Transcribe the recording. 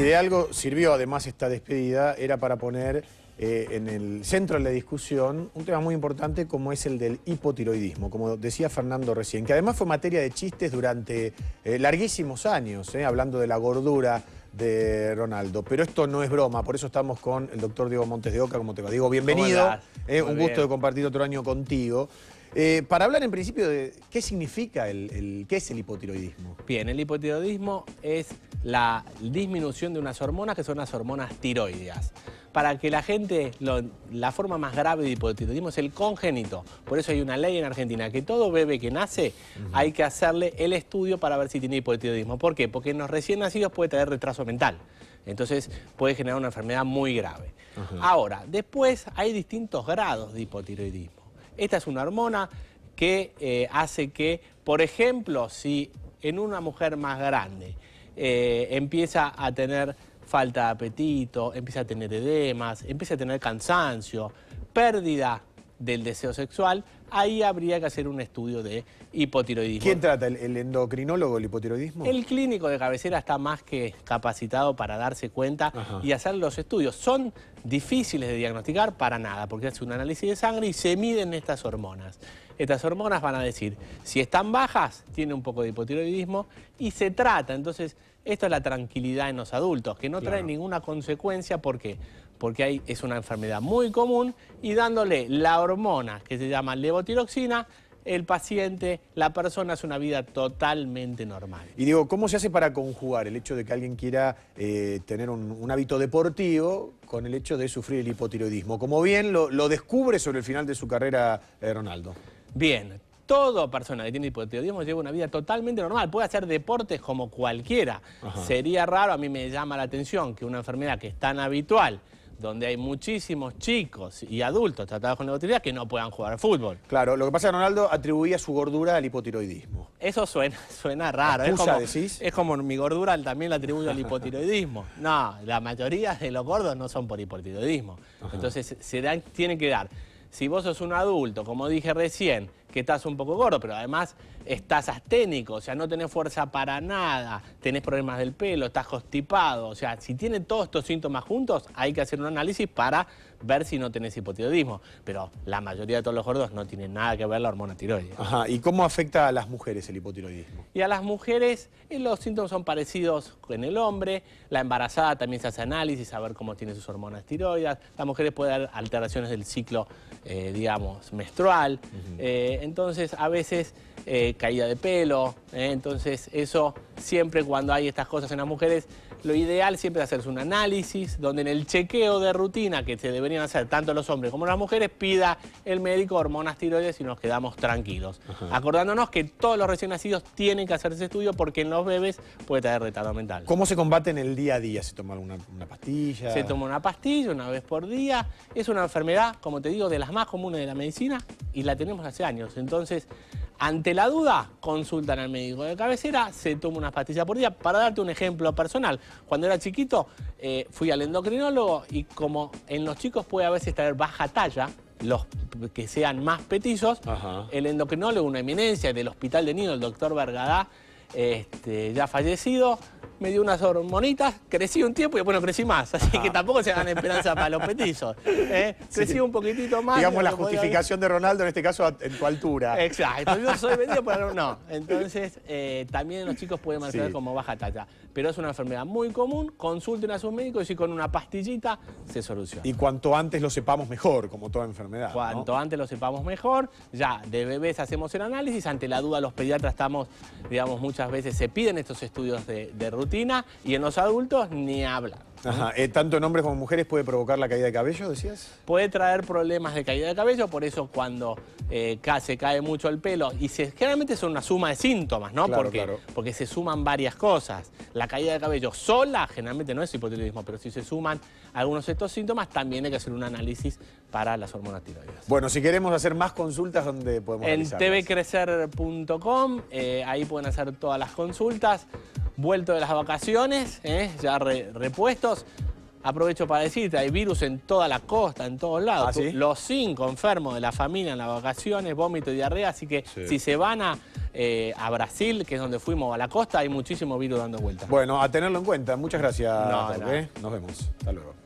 Y de algo sirvió además esta despedida, era para poner eh, en el centro de la discusión un tema muy importante como es el del hipotiroidismo, como decía Fernando recién, que además fue materia de chistes durante eh, larguísimos años, eh, hablando de la gordura de Ronaldo. Pero esto no es broma, por eso estamos con el doctor Diego Montes de Oca, como te lo Diego, bienvenido. Eh, un gusto de compartir otro año contigo. Eh, para hablar en principio de qué significa, el, el, qué es el hipotiroidismo. Bien, el hipotiroidismo es la disminución de unas hormonas que son las hormonas tiroideas para que la gente, la forma más grave de hipotiroidismo es el congénito. Por eso hay una ley en Argentina que todo bebé que nace hay que hacerle el estudio para ver si tiene hipotiroidismo. ¿Por qué? Porque en los recién nacidos puede tener retraso mental. Entonces puede generar una enfermedad muy grave. Ahora, después hay distintos grados de hipotiroidismo. Esta es una hormona que eh, hace que, por ejemplo, si en una mujer más grande eh, empieza a tener falta de apetito, empieza a tener edemas, empieza a tener cansancio, pérdida del deseo sexual, ahí habría que hacer un estudio de hipotiroidismo. ¿Quién trata? ¿El, endocrinólogo el hipotiroidismo? El clínico de cabecera está más que capacitado para darse cuenta y hacer los estudios. Son difíciles de diagnosticar para nada, porque hace un análisis de sangre y se miden estas hormonas. Estas hormonas van a decir, si están bajas, tiene un poco de hipotiroidismo y se trata. Entonces, esto es la tranquilidad en los adultos, que no trae ninguna consecuencia. ¿Por qué? Porque es una enfermedad muy común y dándole la hormona que se llama levotiroxina, el paciente, la persona es una vida totalmente normal. Y digo, ¿cómo se hace para conjugar el hecho de que alguien quiera eh, tener un, hábito deportivo con el hecho de sufrir el hipotiroidismo? Como bien lo, descubre sobre el final de su carrera eh, Ronaldo. Bien, Toda persona que tiene hipotiroidismo lleva una vida totalmente normal, puede hacer deportes como cualquiera. Sería raro, a mí me llama la atención que una enfermedad que es tan habitual, donde hay muchísimos chicos y adultos tratados con hipotiroidismo que no puedan jugar al fútbol. Claro, lo que pasa es que Ronaldo atribuía su gordura al hipotiroidismo. Eso suena, suena raro. Acusa, es como, decís? Es como mi gordura también la atribuyo al hipotiroidismo. No, la mayoría de los gordos no son por hipotiroidismo. Entonces, se dan, tienen que dar. Si vos sos un adulto, como dije recién, que estás un poco gordo, pero además estás asténico, o sea, no tenés fuerza para nada, tenés problemas del pelo, estás constipado. O sea, si tienen todos estos síntomas juntos, hay que hacer un análisis para ver si no tenés hipotiroidismo. Pero la mayoría de todos los gordos no tienen nada que ver la hormona tiroides. Ajá, ¿y cómo afecta a las mujeres el hipotiroidismo? Y a las mujeres eh, los síntomas son parecidos en el hombre, la embarazada también se hace análisis, a ver cómo tiene sus hormonas tiroides, las mujeres pueden dar alteraciones del ciclo, eh, digamos, menstrual entonces a veces eh, caída de pelo, eh, entonces eso siempre cuando hay estas cosas en las mujeres, lo ideal siempre es hacerse un análisis donde en el chequeo de rutina que se deberían hacer tanto los hombres como las mujeres, pida el médico hormonas tiroides y nos quedamos tranquilos. Acordándonos que todos los recién nacidos tienen que hacer ese estudio porque en los bebés puede traer retardo mental. ¿Cómo se combate en el día a día? ¿Se toma una, una pastilla? Se toma una pastilla una vez por día. Es una enfermedad, como te digo, de las más comunes de la medicina y la tenemos hace años. Entonces, ante la duda, consultan al médico de cabecera, se toma unas pastillas por día. Para darte un ejemplo personal, cuando era chiquito eh, fui al endocrinólogo y como en los chicos puede a veces traer baja talla, los que sean más petizos, el endocrinólogo, una eminencia del Hospital de Nido, el doctor Vergadá, este, ya fallecido, me dio unas hormonitas, crecí un tiempo y bueno, crecí más. Así que tampoco se dan esperanza para los petizos. ¿eh? Crecí un poquitito más. Digamos la justificación de Ronaldo, en este caso, en tu altura. Exacto, yo soy vendido pero no. Entonces, eh, también los chicos pueden marcar como baja talla. Pero es una enfermedad muy común, consulten a sus médicos y si con una pastillita se soluciona. Y cuanto antes lo sepamos mejor, como toda enfermedad. Cuanto antes lo sepamos mejor, ya de bebés hacemos el análisis, ante la duda los pediatras estamos, digamos, muchas veces se piden estos estudios de, de rutina y en los adultos ni habla eh, ¿Tanto en hombres como en mujeres puede provocar la caída de cabello, decías? Puede traer problemas de caída de cabello, por eso cuando eh, se cae mucho el pelo, y generalmente son una suma de síntomas, ¿no? porque, se suman varias cosas. La caída de cabello sola generalmente no es hipotiroidismo, pero si se suman algunos de estos síntomas, también hay que hacer un análisis para las hormonas tiroides Bueno, si queremos hacer más consultas, ¿dónde podemos En tvcrecer.com, eh, ahí pueden hacer todas las consultas vuelto de las vacaciones, ¿eh? ya repuestos. Aprovecho para decirte, hay virus en toda la costa, en todos lados. Ah, Los cinco enfermos de la familia en las vacaciones, vómito y diarrea, así que si se van eh, a, Brasil, que es donde fuimos, a la costa, hay muchísimo virus dando vueltas. Bueno, a tenerlo en cuenta. Muchas gracias, ¿eh? Nos vemos. Hasta luego.